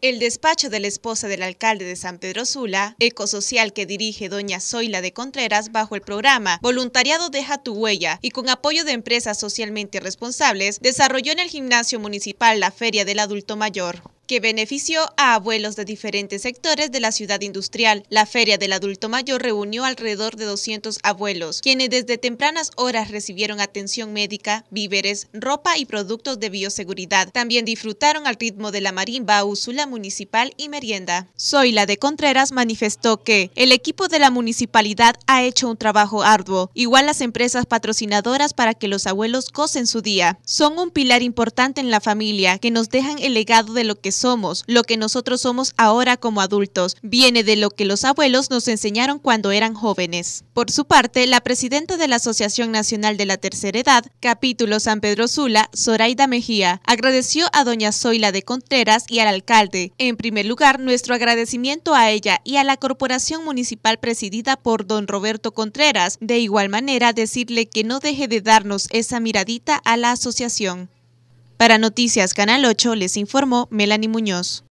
El despacho de la esposa del alcalde de San Pedro Sula, ecosocial que dirige doña Zoila de Contreras bajo el programa Voluntariado Deja tu Huella y con apoyo de empresas socialmente responsables, desarrolló en el gimnasio municipal la Feria del Adulto Mayor que benefició a abuelos de diferentes sectores de la ciudad industrial. La Feria del Adulto Mayor reunió alrededor de 200 abuelos, quienes desde tempranas horas recibieron atención médica, víveres, ropa y productos de bioseguridad. También disfrutaron al ritmo de la marimba, úsula municipal y merienda. Zoila de Contreras manifestó que el equipo de la municipalidad ha hecho un trabajo arduo, igual las empresas patrocinadoras para que los abuelos cosen su día. Son un pilar importante en la familia que nos dejan el legado de lo que somos, lo que nosotros somos ahora como adultos, viene de lo que los abuelos nos enseñaron cuando eran jóvenes. Por su parte, la presidenta de la Asociación Nacional de la Tercera Edad, capítulo San Pedro Sula, Zoraida Mejía, agradeció a doña Zoila de Contreras y al alcalde. En primer lugar, nuestro agradecimiento a ella y a la Corporación Municipal presidida por don Roberto Contreras. De igual manera, decirle que no deje de darnos esa miradita a la asociación. Para Noticias Canal 8 les informó Melanie Muñoz.